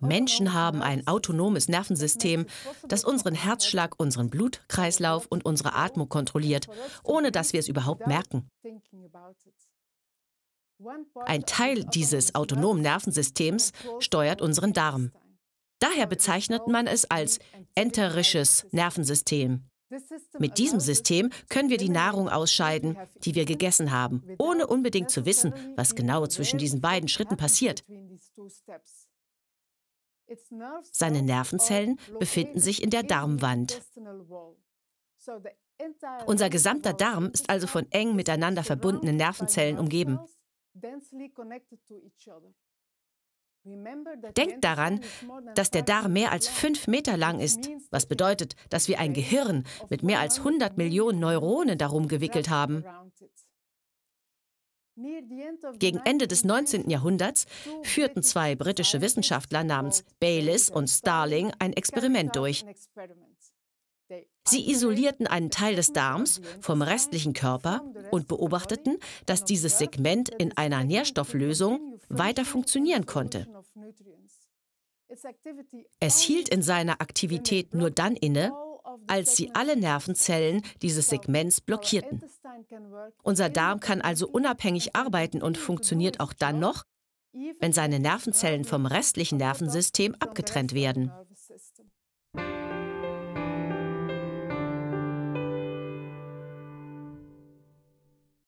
Menschen haben ein autonomes Nervensystem, das unseren Herzschlag, unseren Blutkreislauf und unsere Atmung kontrolliert, ohne dass wir es überhaupt merken. Ein Teil dieses autonomen Nervensystems steuert unseren Darm. Daher bezeichnet man es als enterisches Nervensystem. Mit diesem System können wir die Nahrung ausscheiden, die wir gegessen haben, ohne unbedingt zu wissen, was genau zwischen diesen beiden Schritten passiert. Seine Nervenzellen befinden sich in der Darmwand. Unser gesamter Darm ist also von eng miteinander verbundenen Nervenzellen umgeben. Denkt daran, dass der Darm mehr als fünf Meter lang ist, was bedeutet, dass wir ein Gehirn mit mehr als 100 Millionen Neuronen darum gewickelt haben. Gegen Ende des 19. Jahrhunderts führten zwei britische Wissenschaftler namens Bayliss und Starling ein Experiment durch. Sie isolierten einen Teil des Darms vom restlichen Körper und beobachteten, dass dieses Segment in einer Nährstofflösung weiter funktionieren konnte. Es hielt in seiner Aktivität nur dann inne, als sie alle Nervenzellen dieses Segments blockierten. Unser Darm kann also unabhängig arbeiten und funktioniert auch dann noch, wenn seine Nervenzellen vom restlichen Nervensystem abgetrennt werden.